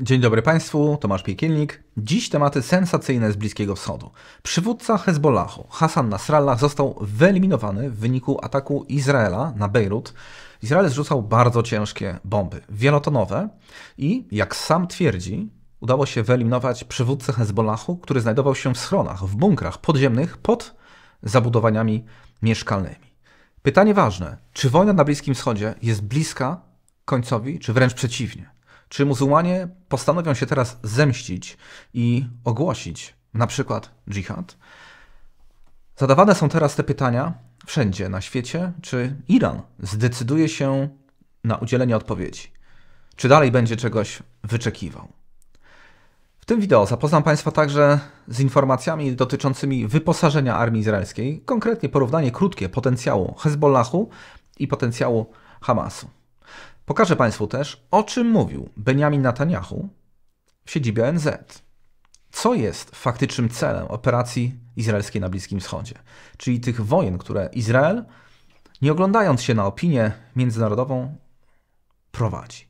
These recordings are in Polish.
Dzień dobry Państwu, Tomasz Piekielnik. Dziś tematy sensacyjne z Bliskiego Wschodu. Przywódca Hezbollahu Hassan Nasrallah został wyeliminowany w wyniku ataku Izraela na Bejrut. Izrael zrzucał bardzo ciężkie bomby, wielotonowe i, jak sam twierdzi, udało się wyeliminować przywódcę Hezbollahu, który znajdował się w schronach, w bunkrach podziemnych pod zabudowaniami mieszkalnymi. Pytanie ważne, czy wojna na Bliskim Wschodzie jest bliska końcowi, czy wręcz przeciwnie? Czy muzułmanie postanowią się teraz zemścić i ogłosić na przykład dżihad? Zadawane są teraz te pytania wszędzie na świecie, czy Iran zdecyduje się na udzielenie odpowiedzi? Czy dalej będzie czegoś wyczekiwał? W tym wideo zapoznam Państwa także z informacjami dotyczącymi wyposażenia armii izraelskiej, konkretnie porównanie krótkie potencjału Hezbollahu i potencjału Hamasu. Pokażę Państwu też, o czym mówił Benjamin Netanyahu w siedzibie ONZ. Co jest faktycznym celem operacji izraelskiej na Bliskim Wschodzie, czyli tych wojen, które Izrael, nie oglądając się na opinię międzynarodową, prowadzi.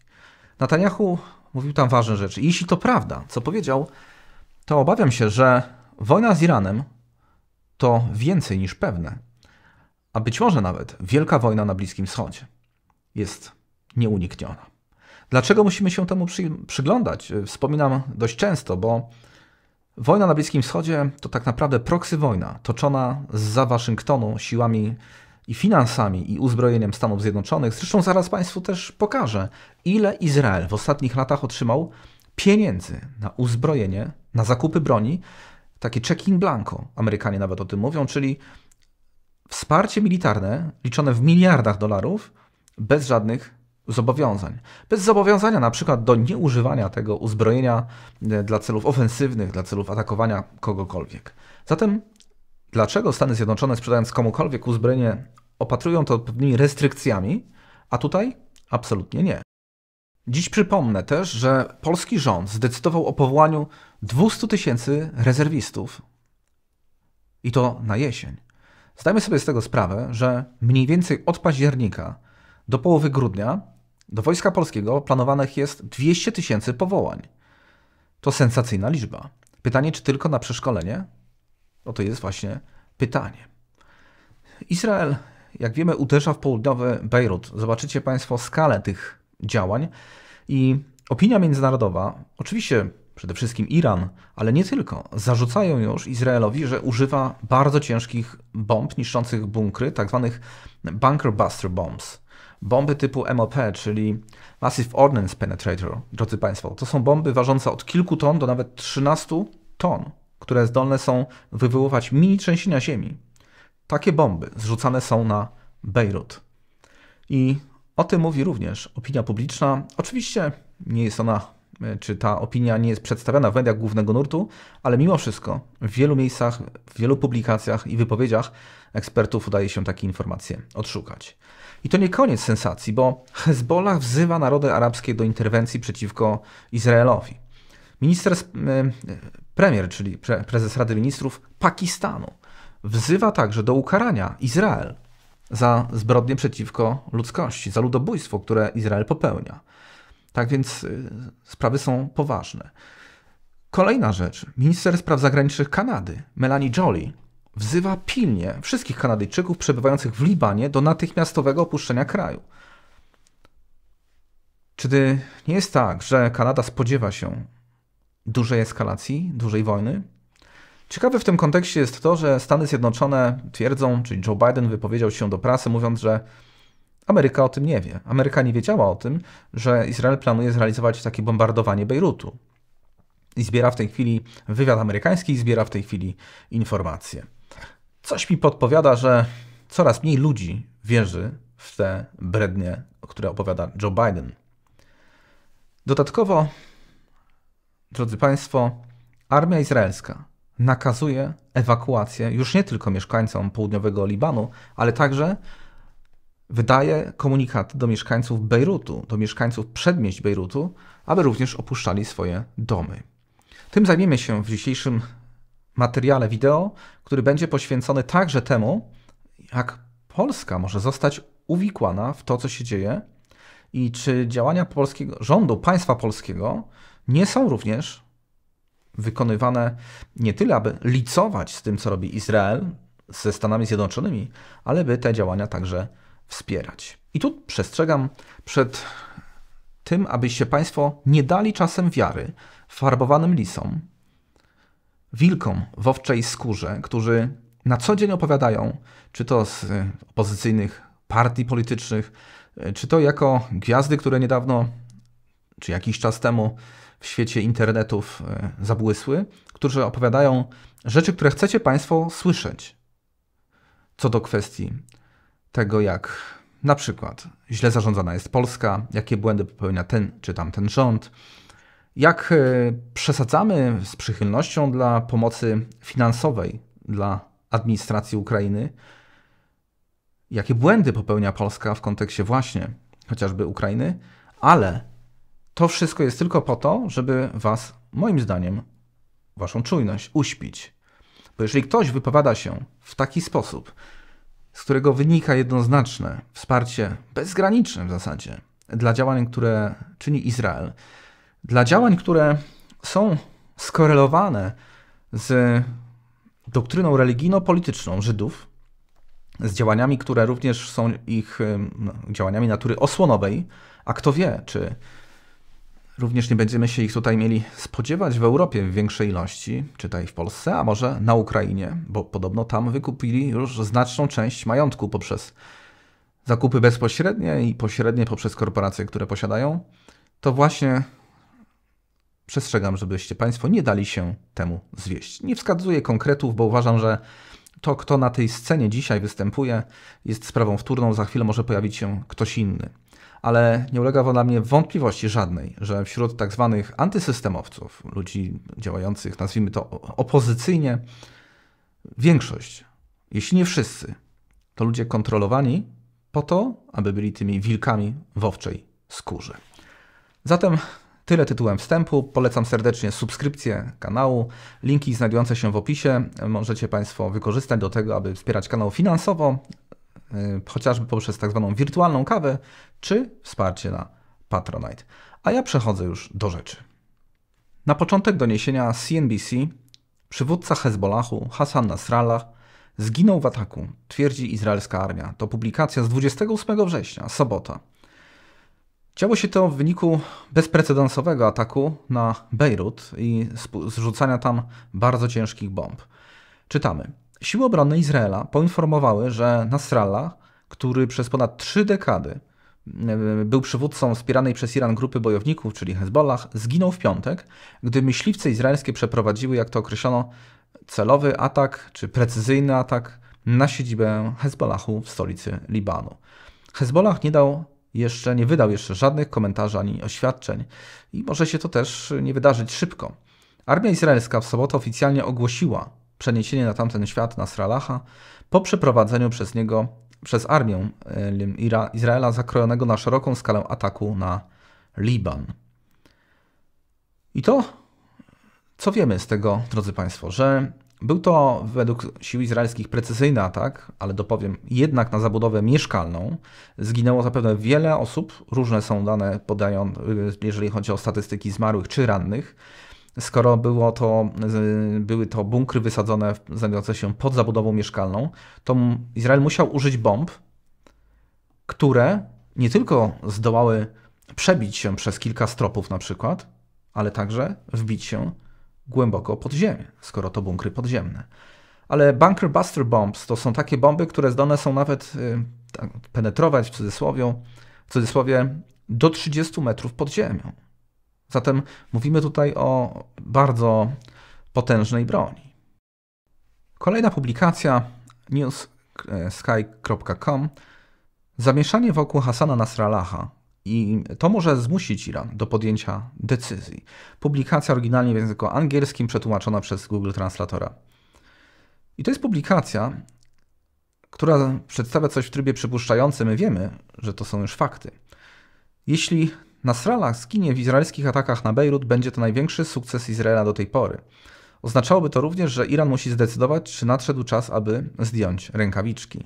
Netanyahu mówił tam ważne rzeczy. I jeśli to prawda, co powiedział, to obawiam się, że wojna z Iranem to więcej niż pewne, a być może nawet wielka wojna na Bliskim Wschodzie. Jest nieunikniona. Dlaczego musimy się temu przyglądać? Y, wspominam dość często, bo wojna na Bliskim Wschodzie to tak naprawdę proksy wojna toczona za Waszyngtonu siłami i finansami i uzbrojeniem Stanów Zjednoczonych. Zresztą zaraz Państwu też pokażę, ile Izrael w ostatnich latach otrzymał pieniędzy na uzbrojenie, na zakupy broni, takie check in blanco, Amerykanie nawet o tym mówią, czyli wsparcie militarne liczone w miliardach dolarów bez żadnych zobowiązań. Bez zobowiązania na przykład do nieużywania tego uzbrojenia e, dla celów ofensywnych, dla celów atakowania kogokolwiek. Zatem dlaczego Stany Zjednoczone sprzedając komukolwiek uzbrojenie opatrują to pewnymi restrykcjami, a tutaj absolutnie nie. Dziś przypomnę też, że polski rząd zdecydował o powołaniu 200 tysięcy rezerwistów. I to na jesień. Zdajmy sobie z tego sprawę, że mniej więcej od października do połowy grudnia do Wojska Polskiego planowanych jest 200 tysięcy powołań. To sensacyjna liczba. Pytanie, czy tylko na przeszkolenie? No to jest właśnie pytanie. Izrael, jak wiemy, uderza w południowy Bejrut. Zobaczycie Państwo skalę tych działań i opinia międzynarodowa, oczywiście przede wszystkim Iran, ale nie tylko, zarzucają już Izraelowi, że używa bardzo ciężkich bomb niszczących bunkry, tzw. Tak bunker buster bombs bomby typu MOP, czyli Massive Ordnance Penetrator, drodzy Państwo. To są bomby ważące od kilku ton do nawet 13 ton, które zdolne są wywoływać mini trzęsienia ziemi. Takie bomby zrzucane są na Bejrut. I o tym mówi również opinia publiczna. Oczywiście nie jest ona E, czy ta opinia nie jest przedstawiana w mediach głównego nurtu, ale mimo wszystko w wielu miejscach, w wielu publikacjach i wypowiedziach ekspertów udaje się takie informacje odszukać. I to nie koniec sensacji, bo Hezbollah wzywa narody arabskie do interwencji przeciwko Izraelowi. Minister, e, premier, czyli prezes Rady Ministrów Pakistanu, wzywa także do ukarania Izrael za zbrodnie przeciwko ludzkości, za ludobójstwo, które Izrael popełnia. Tak więc y, sprawy są poważne. Kolejna rzecz. Minister Spraw Zagranicznych Kanady, Melanie Jolie, wzywa pilnie wszystkich Kanadyjczyków przebywających w Libanie do natychmiastowego opuszczenia kraju. Czy nie jest tak, że Kanada spodziewa się dużej eskalacji, dużej wojny? Ciekawe w tym kontekście jest to, że Stany Zjednoczone twierdzą, czyli Joe Biden wypowiedział się do prasy, mówiąc, że Ameryka o tym nie wie. Ameryka nie wiedziała o tym, że Izrael planuje zrealizować takie bombardowanie Bejrutu. I zbiera w tej chwili wywiad amerykański, zbiera w tej chwili informacje. Coś mi podpowiada, że coraz mniej ludzi wierzy w te brednie, które opowiada Joe Biden. Dodatkowo, drodzy Państwo, armia izraelska nakazuje ewakuację już nie tylko mieszkańcom południowego Libanu, ale także wydaje komunikaty do mieszkańców Bejrutu, do mieszkańców przedmieść Bejrutu, aby również opuszczali swoje domy. Tym zajmiemy się w dzisiejszym materiale wideo, który będzie poświęcony także temu, jak Polska może zostać uwikłana w to, co się dzieje i czy działania polskiego rządu, państwa polskiego nie są również wykonywane nie tyle, aby licować z tym, co robi Izrael ze Stanami Zjednoczonymi, ale by te działania także wspierać. I tu przestrzegam przed tym, abyście Państwo nie dali czasem wiary farbowanym lisom, wilkom w owczej skórze, którzy na co dzień opowiadają, czy to z opozycyjnych partii politycznych, czy to jako gwiazdy, które niedawno, czy jakiś czas temu w świecie internetów e, zabłysły, którzy opowiadają rzeczy, które chcecie Państwo słyszeć. Co do kwestii tego, jak na przykład źle zarządzana jest Polska, jakie błędy popełnia ten czy tamten rząd, jak e, przesadzamy z przychylnością dla pomocy finansowej dla administracji Ukrainy, jakie błędy popełnia Polska w kontekście właśnie chociażby Ukrainy, ale to wszystko jest tylko po to, żeby Was, moim zdaniem, Waszą czujność uśpić. Bo jeżeli ktoś wypowiada się w taki sposób, z którego wynika jednoznaczne wsparcie bezgraniczne w zasadzie dla działań, które czyni Izrael, dla działań, które są skorelowane z doktryną religijno-polityczną Żydów, z działaniami, które również są ich no, działaniami natury osłonowej, a kto wie, czy Również nie będziemy się ich tutaj mieli spodziewać w Europie w większej ilości, czytaj w Polsce, a może na Ukrainie, bo podobno tam wykupili już znaczną część majątku poprzez zakupy bezpośrednie i pośrednie poprzez korporacje, które posiadają. To właśnie przestrzegam, żebyście Państwo nie dali się temu zwieść. Nie wskazuję konkretów, bo uważam, że to, kto na tej scenie dzisiaj występuje, jest sprawą wtórną. Za chwilę może pojawić się ktoś inny ale nie ulega dla mnie wątpliwości żadnej, że wśród tak zwanych antysystemowców, ludzi działających, nazwijmy to opozycyjnie, większość, jeśli nie wszyscy, to ludzie kontrolowani po to, aby byli tymi wilkami w owczej skórze. Zatem tyle tytułem wstępu. Polecam serdecznie subskrypcję kanału. Linki znajdujące się w opisie możecie Państwo wykorzystać do tego, aby wspierać kanał finansowo Y, chociażby poprzez tak zwaną wirtualną kawę, czy wsparcie na Patronite. A ja przechodzę już do rzeczy. Na początek doniesienia CNBC przywódca Hezbollahu Hassan Nasrallah zginął w ataku, twierdzi izraelska armia. To publikacja z 28 września, sobota. Działo się to w wyniku bezprecedensowego ataku na Bejrut i zrzucania tam bardzo ciężkich bomb. Czytamy. Siły obronne Izraela poinformowały, że Nasrallah, który przez ponad trzy dekady e, był przywódcą wspieranej przez Iran grupy bojowników, czyli Hezbollah, zginął w piątek, gdy myśliwce izraelskie przeprowadziły, jak to określono, celowy atak czy precyzyjny atak na siedzibę Hezbollahu w stolicy Libanu. Hezbollah nie dał jeszcze, nie wydał jeszcze żadnych komentarzy ani oświadczeń i może się to też nie wydarzyć szybko. Armia izraelska w sobotę oficjalnie ogłosiła przeniesienie na tamten świat Nasralaha po przeprowadzeniu przez niego, przez armię e, Izraela zakrojonego na szeroką skalę ataku na Liban. I to, co wiemy z tego, drodzy Państwo, że był to według sił izraelskich precyzyjny atak, ale dopowiem, jednak na zabudowę mieszkalną zginęło zapewne wiele osób. Różne są dane, podają, y, jeżeli chodzi o statystyki zmarłych czy rannych skoro było to, były to bunkry wysadzone znajdujące się pod zabudową mieszkalną, to Izrael musiał użyć bomb, które nie tylko zdołały przebić się przez kilka stropów na przykład, ale także wbić się głęboko pod ziemię, skoro to bunkry podziemne. Ale bunker buster bombs to są takie bomby, które zdolne są nawet y, tak, penetrować w cudzysłowie, w cudzysłowie do 30 metrów pod ziemią. Zatem mówimy tutaj o bardzo potężnej broni. Kolejna publikacja newssky.com Zamieszanie wokół Hasana Nasrallaha i to może zmusić Iran do podjęcia decyzji. Publikacja oryginalnie w języku angielskim przetłumaczona przez Google Translatora. I to jest publikacja, która przedstawia coś w trybie przypuszczającym. My wiemy, że to są już fakty. Jeśli Nasrallah zginie w izraelskich atakach na Bejrut, będzie to największy sukces Izraela do tej pory. Oznaczałoby to również, że Iran musi zdecydować, czy nadszedł czas, aby zdjąć rękawiczki.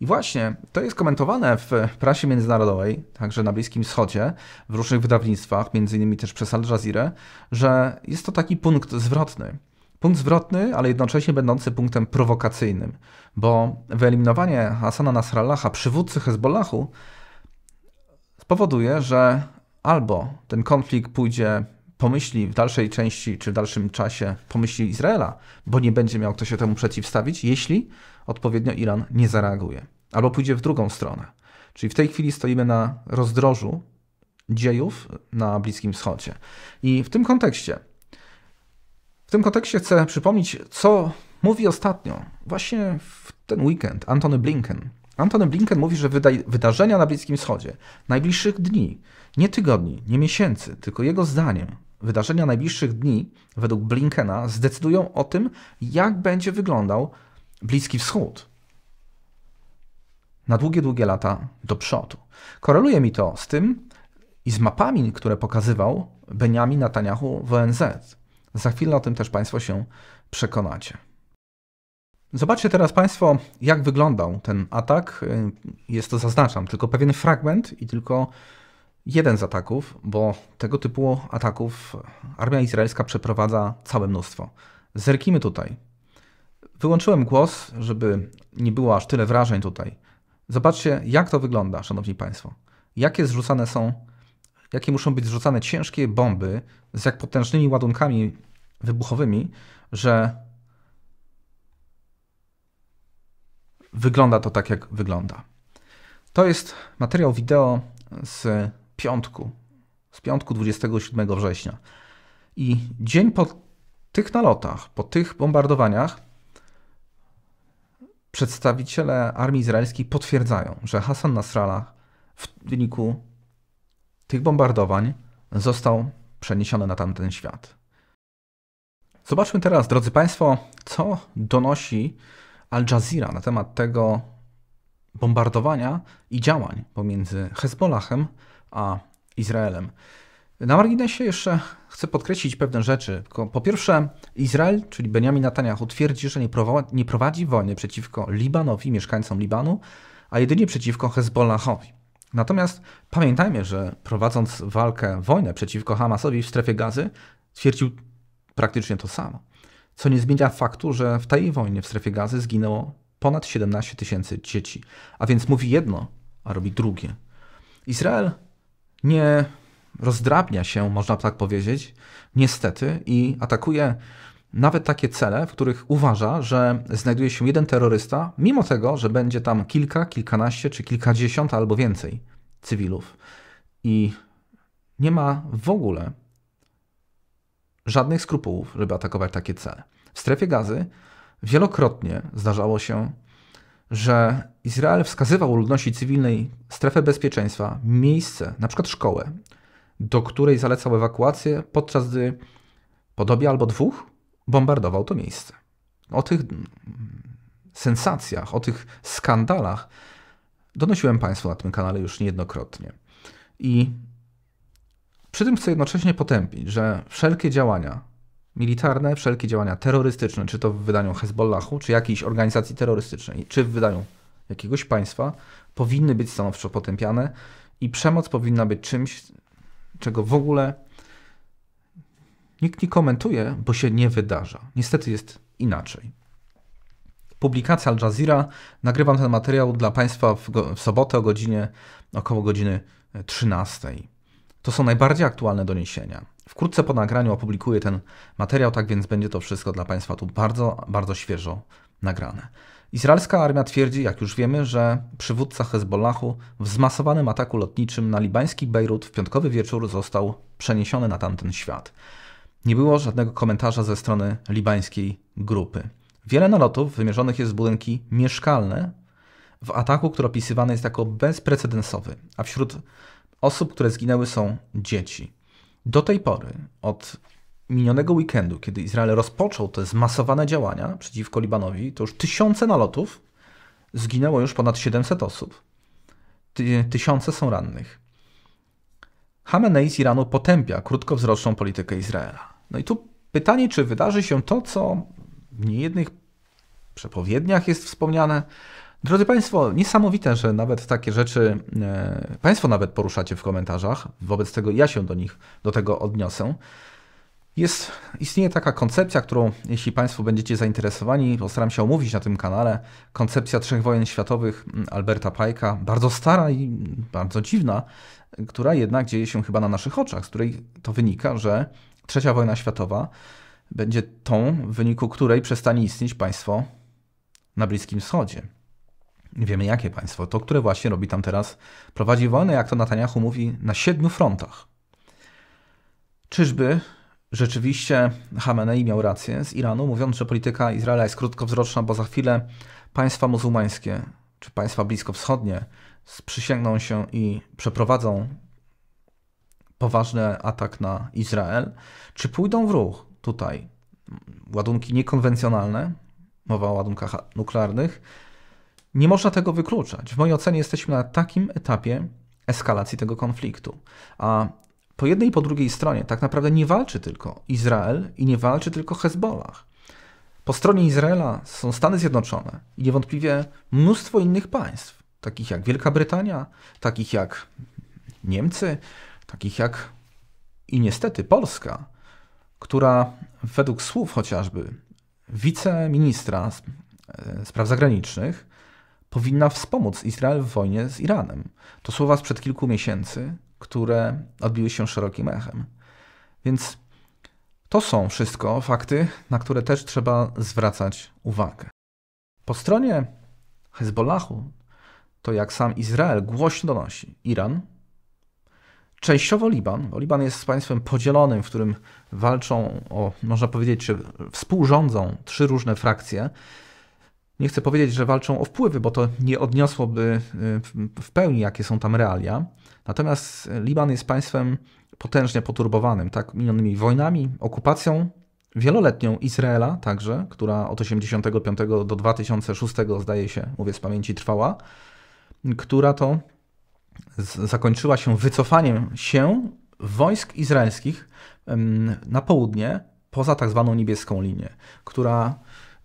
I właśnie to jest komentowane w prasie międzynarodowej, także na Bliskim Wschodzie, w różnych wydawnictwach, m.in. też przez Al Jazeera, że jest to taki punkt zwrotny. Punkt zwrotny, ale jednocześnie będący punktem prowokacyjnym, bo wyeliminowanie Hasana Nasrallaha, przywódcy Hezbollahu, spowoduje, że albo ten konflikt pójdzie pomyśli w dalszej części czy w dalszym czasie pomyśli Izraela, bo nie będzie miał kto się temu przeciwstawić, jeśli odpowiednio Iran nie zareaguje. Albo pójdzie w drugą stronę. Czyli w tej chwili stoimy na rozdrożu dziejów na Bliskim Wschodzie. I w tym kontekście, w tym kontekście chcę przypomnieć, co mówi ostatnio, właśnie w ten weekend, Antony Blinken, Antony Blinken mówi, że wydarzenia na Bliskim Wschodzie najbliższych dni, nie tygodni, nie miesięcy, tylko jego zdaniem, wydarzenia najbliższych dni według Blinkena zdecydują o tym, jak będzie wyglądał Bliski Wschód na długie, długie lata do przodu. Koreluje mi to z tym i z mapami, które pokazywał Beniamin Netanyahu w ONZ. Za chwilę o tym też Państwo się przekonacie. Zobaczcie teraz Państwo, jak wyglądał ten atak. Y, jest to, zaznaczam, tylko pewien fragment i tylko jeden z ataków, bo tego typu ataków armia izraelska przeprowadza całe mnóstwo. Zerkimy tutaj. Wyłączyłem głos, żeby nie było aż tyle wrażeń tutaj. Zobaczcie, jak to wygląda, Szanowni Państwo. Jakie zrzucane są, jakie muszą być zrzucane ciężkie bomby z jak potężnymi ładunkami wybuchowymi, że wygląda to tak, jak wygląda. To jest materiał wideo z piątku, z piątku 27 września. I dzień po tych nalotach, po tych bombardowaniach, przedstawiciele armii izraelskiej potwierdzają, że Hassan Nasrallah w wyniku tych bombardowań został przeniesiony na tamten świat. Zobaczmy teraz, drodzy Państwo, co donosi Al Jazeera na temat tego bombardowania i działań pomiędzy Hezbollahem a Izraelem. Na marginesie jeszcze chcę podkreślić pewne rzeczy. Po pierwsze, Izrael, czyli Benjamin Netanyahu, twierdzi, że nie prowadzi wojny przeciwko Libanowi, mieszkańcom Libanu, a jedynie przeciwko Hezbollahowi. Natomiast pamiętajmy, że prowadząc walkę, wojnę przeciwko Hamasowi w strefie gazy, twierdził praktycznie to samo. Co nie zmienia faktu, że w tej wojnie w strefie gazy zginęło ponad 17 tysięcy dzieci. A więc mówi jedno, a robi drugie. Izrael nie rozdrabnia się, można tak powiedzieć, niestety, i atakuje nawet takie cele, w których uważa, że znajduje się jeden terrorysta, mimo tego, że będzie tam kilka, kilkanaście czy kilkadziesiąt albo więcej cywilów. I nie ma w ogóle żadnych skrupułów, żeby atakować takie cele. W strefie gazy wielokrotnie zdarzało się, że Izrael wskazywał ludności cywilnej strefę bezpieczeństwa, miejsce, na przykład szkołę, do której zalecał ewakuację, podczas gdy po dobie albo dwóch bombardował to miejsce. O tych mm, sensacjach, o tych skandalach donosiłem Państwu na tym kanale już niejednokrotnie. I przy tym chcę jednocześnie potępić, że wszelkie działania militarne, wszelkie działania terrorystyczne, czy to w wydaniu Hezbollahu, czy jakiejś organizacji terrorystycznej, czy w wydaniu jakiegoś państwa, powinny być stanowczo potępiane i przemoc powinna być czymś, czego w ogóle nikt nie komentuje, bo się nie wydarza. Niestety jest inaczej. Publikacja Al Jazeera. Nagrywam ten materiał dla Państwa w, w sobotę o godzinie około godziny 13. To są najbardziej aktualne doniesienia. Wkrótce po nagraniu opublikuję ten materiał, tak więc będzie to wszystko dla Państwa tu bardzo, bardzo świeżo nagrane. Izraelska armia twierdzi, jak już wiemy, że przywódca Hezbollahu w zmasowanym ataku lotniczym na libański Bejrut w piątkowy wieczór został przeniesiony na tamten świat. Nie było żadnego komentarza ze strony libańskiej grupy. Wiele nalotów wymierzonych jest w budynki mieszkalne w ataku, który opisywany jest jako bezprecedensowy, a wśród osób, które zginęły, są dzieci. Do tej pory, od minionego weekendu, kiedy Izrael rozpoczął te zmasowane działania przeciwko Libanowi, to już tysiące nalotów, zginęło już ponad 700 osób. Ty, tysiące są rannych. Hamenei z Iranu potępia krótkowzroczną politykę Izraela. No i tu pytanie, czy wydarzy się to, co w niejednych przepowiedniach jest wspomniane, Drodzy Państwo, niesamowite, że nawet takie rzeczy e, Państwo nawet poruszacie w komentarzach, wobec tego ja się do nich, do tego odniosę. Jest, istnieje taka koncepcja, którą, jeśli Państwo będziecie zainteresowani, postaram się omówić na tym kanale. Koncepcja trzech wojen światowych mm, Alberta Pajka, bardzo stara i bardzo dziwna, która jednak dzieje się chyba na naszych oczach, z której to wynika, że trzecia wojna światowa będzie tą, w wyniku której przestanie istnieć państwo na Bliskim Wschodzie wiemy jakie państwo, to które właśnie robi tam teraz, prowadzi wojnę, jak to Netanyahu mówi, na siedmiu frontach. Czyżby rzeczywiście Hamenei miał rację z Iranu, mówiąc, że polityka Izraela jest krótkowzroczna, bo za chwilę państwa muzułmańskie czy państwa bliskowschodnie sprzysięgną się i przeprowadzą poważny atak na Izrael, czy pójdą w ruch tutaj ładunki niekonwencjonalne, mowa o ładunkach nuklearnych, nie można tego wykluczać. W mojej ocenie jesteśmy na takim etapie eskalacji tego konfliktu. A po jednej i po drugiej stronie tak naprawdę nie walczy tylko Izrael i nie walczy tylko Hezbollah. Po stronie Izraela są Stany Zjednoczone i niewątpliwie mnóstwo innych państw, takich jak Wielka Brytania, takich jak Niemcy, takich jak i niestety Polska, która według słów chociażby wiceministra e, spraw zagranicznych powinna wspomóc Izrael w wojnie z Iranem. To słowa sprzed kilku miesięcy, które odbiły się szerokim echem. Więc to są wszystko fakty, na które też trzeba zwracać uwagę. Po stronie Hezbollahu, to jak sam Izrael głośno donosi, Iran, częściowo Liban, bo Liban jest państwem podzielonym, w którym walczą o, można powiedzieć, współrządzą trzy różne frakcje, nie chcę powiedzieć, że walczą o wpływy, bo to nie odniosłoby y, w pełni, jakie są tam realia. Natomiast Liban jest państwem potężnie poturbowanym, tak, minionymi wojnami, okupacją wieloletnią Izraela także, która od 85 do 2006 zdaje się, mówię z pamięci, trwała, która to zakończyła się wycofaniem się wojsk izraelskich na południe poza tak zwaną niebieską linię, która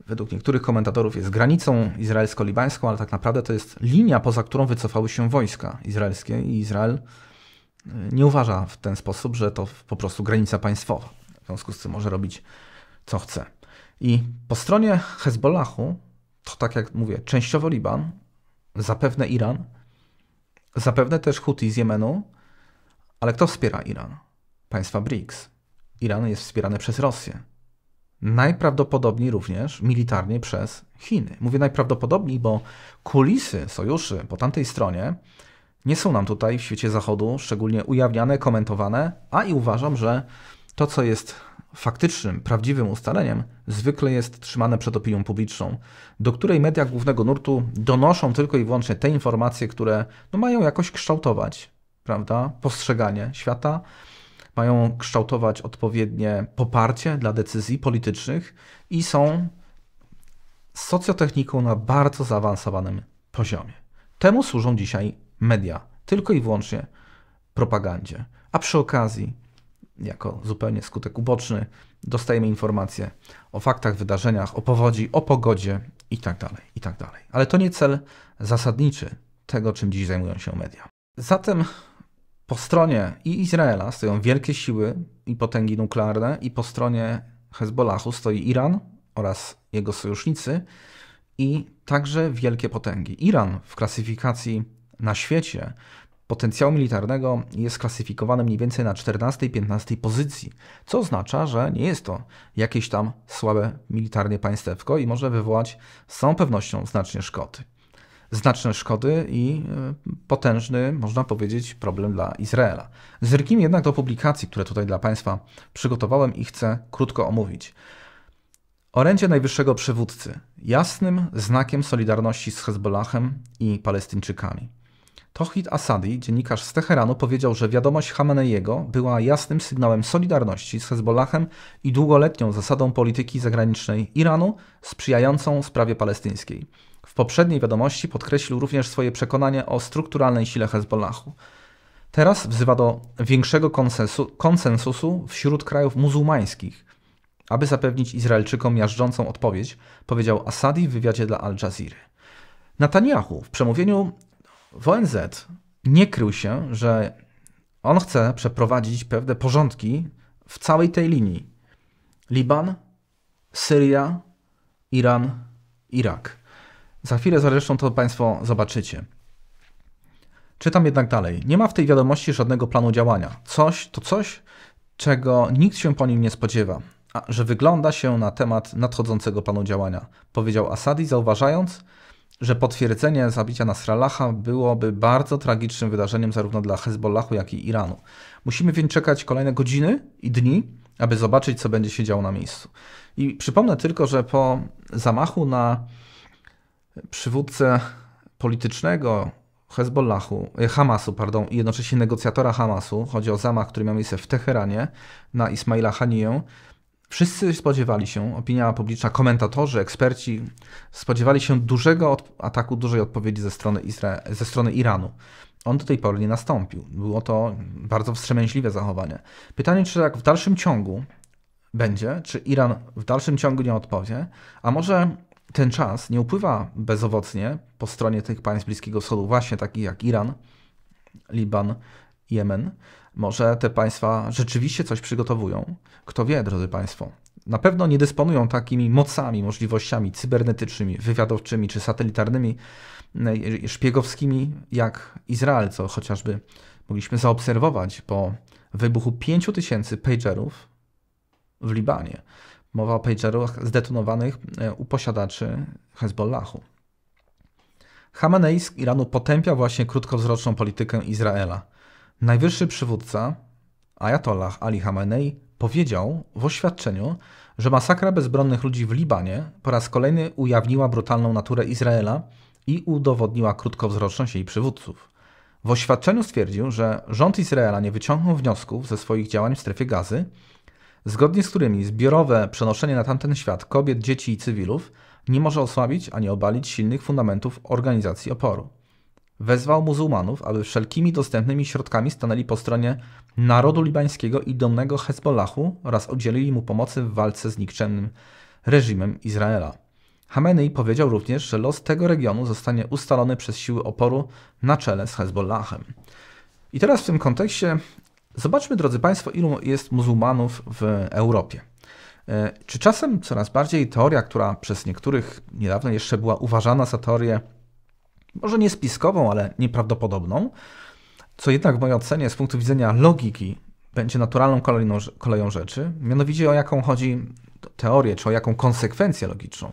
według niektórych komentatorów jest granicą izraelsko-libańską, ale tak naprawdę to jest linia, poza którą wycofały się wojska izraelskie i Izrael e, nie uważa w ten sposób, że to po prostu granica państwowa. W związku z tym może robić co chce. I po stronie Hezbollahu, to tak jak mówię, częściowo Liban, zapewne Iran, zapewne też Houthi z Jemenu, ale kto wspiera Iran? Państwa BRICS. Iran jest wspierany przez Rosję najprawdopodobniej również militarnie przez Chiny. Mówię najprawdopodobniej, bo kulisy sojuszy po tamtej stronie nie są nam tutaj w świecie zachodu szczególnie ujawniane, komentowane, a i uważam, że to, co jest faktycznym, prawdziwym ustaleniem, zwykle jest trzymane przed opinią publiczną, do której media głównego nurtu donoszą tylko i wyłącznie te informacje, które no, mają jakoś kształtować prawda, postrzeganie świata mają kształtować odpowiednie poparcie dla decyzji politycznych i są socjotechniką na bardzo zaawansowanym poziomie. Temu służą dzisiaj media, tylko i wyłącznie propagandzie. A przy okazji, jako zupełnie skutek uboczny, dostajemy informacje o faktach, wydarzeniach, o powodzi, o pogodzie itd. Tak itd. Tak Ale to nie cel zasadniczy tego, czym dziś zajmują się media. Zatem po stronie i Izraela stoją wielkie siły i potęgi nuklearne, i po stronie Hezbollahu stoi Iran oraz jego sojusznicy i także wielkie potęgi. Iran w klasyfikacji na świecie potencjału militarnego jest klasyfikowany mniej więcej na 14-15 pozycji, co oznacza, że nie jest to jakieś tam słabe militarnie państewko i może wywołać z całą pewnością znacznie szkody znaczne szkody i e, potężny, można powiedzieć, problem dla Izraela. Zerknijmy jednak do publikacji, które tutaj dla Państwa przygotowałem i chcę krótko omówić. Orędzie najwyższego przywódcy jasnym znakiem solidarności z Hezbollahem i Palestyńczykami. Tohid Asadi, dziennikarz z Teheranu, powiedział, że wiadomość Hameneiego była jasnym sygnałem solidarności z Hezbollahem i długoletnią zasadą polityki zagranicznej Iranu sprzyjającą sprawie palestyńskiej poprzedniej wiadomości podkreślił również swoje przekonanie o strukturalnej sile Hezbollahu. Teraz wzywa do większego konsensu, konsensusu wśród krajów muzułmańskich, aby zapewnić Izraelczykom jażdżącą odpowiedź, powiedział Asadi w wywiadzie dla Al Jazeera. Netanyahu w przemówieniu w ONZ nie krył się, że on chce przeprowadzić pewne porządki w całej tej linii: Liban, Syria, Iran, Irak. Za chwilę zresztą to Państwo zobaczycie. Czytam jednak dalej. Nie ma w tej wiadomości żadnego planu działania. Coś to coś, czego nikt się po nim nie spodziewa, a że wygląda się na temat nadchodzącego planu działania, powiedział Asadi, zauważając, że potwierdzenie zabicia Nasrallaha byłoby bardzo tragicznym wydarzeniem zarówno dla Hezbollahu, jak i Iranu. Musimy więc czekać kolejne godziny i dni, aby zobaczyć, co będzie się działo na miejscu. I przypomnę tylko, że po zamachu na przywódcę politycznego Hezbollahu, e, Hamasu, pardon, i jednocześnie negocjatora Hamasu, chodzi o zamach, który miał miejsce w Teheranie na Ismaila Haniję, Wszyscy spodziewali się, opinia publiczna, komentatorzy, eksperci, spodziewali się dużego ataku, dużej odpowiedzi ze strony, Izra ze strony Iranu. On do tej pory nie nastąpił. Było to bardzo wstrzemięźliwe zachowanie. Pytanie, czy tak w dalszym ciągu będzie, czy Iran w dalszym ciągu nie odpowie, a może ten czas nie upływa bezowocnie po stronie tych państw Bliskiego Wschodu, właśnie takich jak Iran, Liban, Jemen. Może te państwa rzeczywiście coś przygotowują. Kto wie, drodzy Państwo. Na pewno nie dysponują takimi mocami, możliwościami cybernetycznymi, wywiadowczymi czy satelitarnymi, e, e, szpiegowskimi jak Izrael, co chociażby mogliśmy zaobserwować po wybuchu 5000 pagerów w Libanie. Mowa o pagerach zdetonowanych e, u posiadaczy Hezbollahu. Hamenei z Iranu potępia właśnie krótkowzroczną politykę Izraela. Najwyższy przywódca, Ayatollah Ali Khamenei, powiedział w oświadczeniu, że masakra bezbronnych ludzi w Libanie po raz kolejny ujawniła brutalną naturę Izraela i udowodniła krótkowzroczność jej przywódców. W oświadczeniu stwierdził, że rząd Izraela nie wyciągnął wniosków ze swoich działań w strefie gazy zgodnie z którymi zbiorowe przenoszenie na tamten świat kobiet, dzieci i cywilów nie może osłabić ani obalić silnych fundamentów organizacji oporu. Wezwał muzułmanów, aby wszelkimi dostępnymi środkami stanęli po stronie narodu libańskiego i domnego Hezbollahu oraz udzielili mu pomocy w walce z nikczemnym reżimem Izraela. Hamenei powiedział również, że los tego regionu zostanie ustalony przez siły oporu na czele z Hezbollahem. I teraz w tym kontekście Zobaczmy, drodzy Państwo, ilu jest muzułmanów w Europie. E, czy czasem coraz bardziej teoria, która przez niektórych niedawno jeszcze była uważana za teorię, może nie spiskową, ale nieprawdopodobną, co jednak w mojej ocenie z punktu widzenia logiki będzie naturalną kolejną, koleją rzeczy, mianowicie o jaką chodzi teorię, czy o jaką konsekwencję logiczną.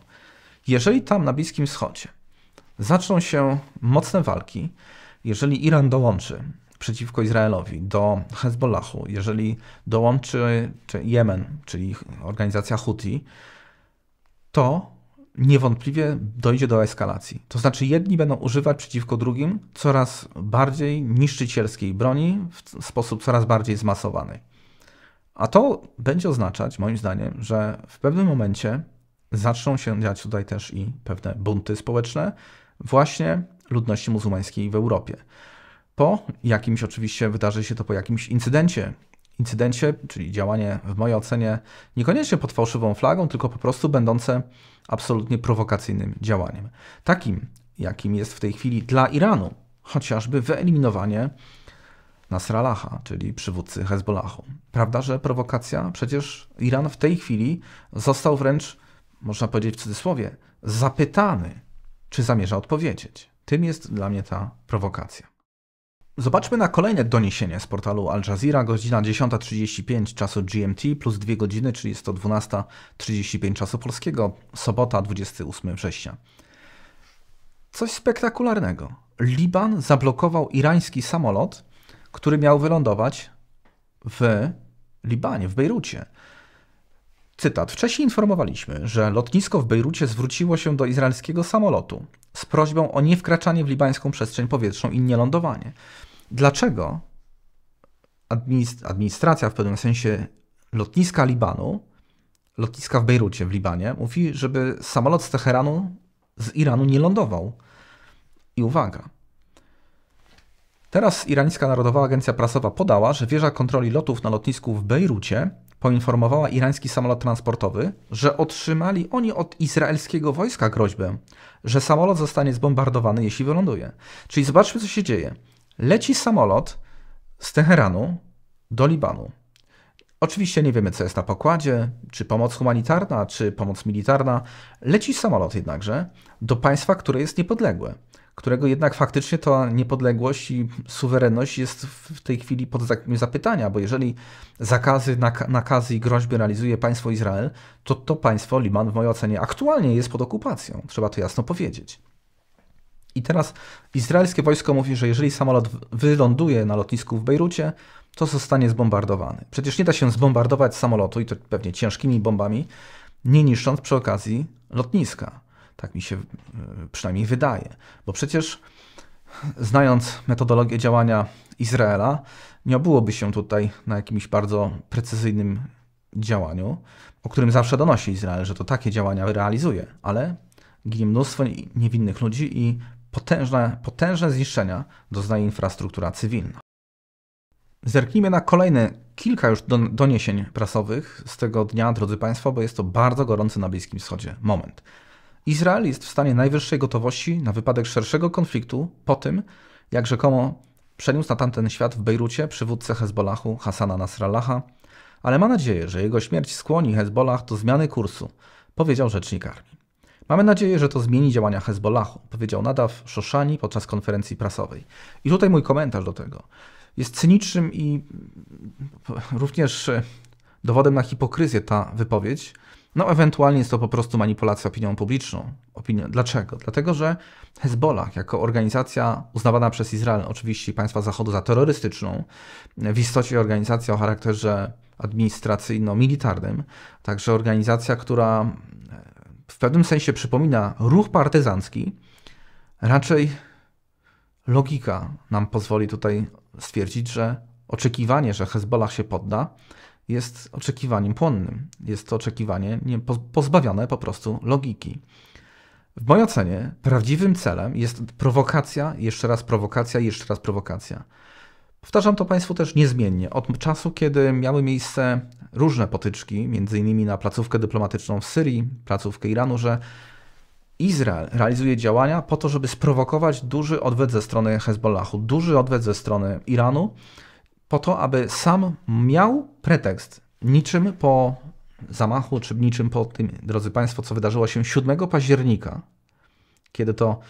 Jeżeli tam na Bliskim Wschodzie zaczną się mocne walki, jeżeli Iran dołączy, przeciwko Izraelowi, do Hezbollahu, jeżeli dołączy czy Jemen, czyli organizacja Houthi, to niewątpliwie dojdzie do eskalacji. To znaczy, jedni będą używać przeciwko drugim coraz bardziej niszczycielskiej broni w sposób coraz bardziej zmasowany. A to będzie oznaczać, moim zdaniem, że w pewnym momencie zaczną się dziać tutaj też i pewne bunty społeczne właśnie ludności muzułmańskiej w Europie. Po jakimś, oczywiście wydarzy się to po jakimś incydencie. Incydencie, czyli działanie w mojej ocenie niekoniecznie pod fałszywą flagą, tylko po prostu będące absolutnie prowokacyjnym działaniem. Takim, jakim jest w tej chwili dla Iranu chociażby wyeliminowanie Nasrallaha, czyli przywódcy Hezbollahu. Prawda, że prowokacja? Przecież Iran w tej chwili został wręcz, można powiedzieć w cudzysłowie, zapytany, czy zamierza odpowiedzieć. Tym jest dla mnie ta prowokacja. Zobaczmy na kolejne doniesienie z portalu Al Jazeera, godzina 10.35 czasu GMT plus 2 godziny, czyli jest to 12.35 czasu polskiego, sobota 28 września. Coś spektakularnego. Liban zablokował irański samolot, który miał wylądować w Libanie, w Bejrucie. Cytat. Wcześniej informowaliśmy, że lotnisko w Bejrucie zwróciło się do izraelskiego samolotu z prośbą o niewkraczanie w libańską przestrzeń powietrzną i nielądowanie. Dlaczego administracja w pewnym sensie lotniska Libanu, lotniska w Bejrucie w Libanie, mówi, żeby samolot z Teheranu, z Iranu nie lądował? I uwaga, Teraz irańska Narodowa Agencja Prasowa podała, że wieża kontroli lotów na lotnisku w Bejrucie poinformowała irański samolot transportowy, że otrzymali oni od izraelskiego wojska groźbę, że samolot zostanie zbombardowany, jeśli wyląduje. Czyli zobaczmy, co się dzieje. Leci samolot z Teheranu do Libanu. Oczywiście nie wiemy, co jest na pokładzie, czy pomoc humanitarna, czy pomoc militarna. Leci samolot jednakże do państwa, które jest niepodległe którego jednak faktycznie ta niepodległość i suwerenność jest w tej chwili pod znakiem zapytania, bo jeżeli zakazy, nakazy i groźby realizuje państwo Izrael, to to państwo, Liman w mojej ocenie, aktualnie jest pod okupacją. Trzeba to jasno powiedzieć. I teraz izraelskie wojsko mówi, że jeżeli samolot wyląduje na lotnisku w Bejrucie, to zostanie zbombardowany. Przecież nie da się zbombardować samolotu, i to pewnie ciężkimi bombami, nie niszcząc przy okazji lotniska. Tak mi się e, przynajmniej wydaje. Bo przecież znając metodologię działania Izraela, nie obyłoby się tutaj na jakimś bardzo precyzyjnym działaniu, o którym zawsze donosi Izrael, że to takie działania realizuje, ale ginie mnóstwo niewinnych ludzi i potężne, potężne zniszczenia doznaje infrastruktura cywilna. Zerknijmy na kolejne kilka już doniesień prasowych z tego dnia, drodzy Państwo, bo jest to bardzo gorący na Bliskim Wschodzie moment. Izrael jest w stanie najwyższej gotowości na wypadek szerszego konfliktu po tym, jak rzekomo przeniósł na tamten świat w Bejrucie przywódcę Hezbollahu Hasana Nasrallaha, ale ma nadzieję, że jego śmierć skłoni Hezbollah do zmiany kursu, powiedział rzecznik armii. Mamy nadzieję, że to zmieni działania Hezbollahu, powiedział Nadaw Szoszani podczas konferencji prasowej. I tutaj mój komentarz do tego. Jest cynicznym i również dowodem na hipokryzję ta wypowiedź, no, ewentualnie jest to po prostu manipulacja opinią publiczną. Dlaczego? Dlatego, że Hezbollah, jako organizacja uznawana przez Izrael, oczywiście państwa Zachodu, za terrorystyczną, w istocie organizacja o charakterze administracyjno-militarnym, także organizacja, która e, w pewnym sensie przypomina ruch partyzancki, raczej logika nam pozwoli tutaj stwierdzić, że oczekiwanie, że Hezbollah się podda, jest oczekiwaniem płonnym. Jest to oczekiwanie nie, pozbawione po prostu logiki. W mojej ocenie prawdziwym celem jest prowokacja, jeszcze raz prowokacja, jeszcze raz prowokacja. Powtarzam to Państwu też niezmiennie. Od czasu, kiedy miały miejsce różne potyczki, między innymi na placówkę dyplomatyczną w Syrii, placówkę Iranu, że Izrael realizuje działania po to, żeby sprowokować duży odwet ze strony Hezbollahu, duży odwet ze strony Iranu, po to, aby sam miał pretekst. Niczym po zamachu, czy niczym po tym, drodzy Państwo, co wydarzyło się 7 października, kiedy to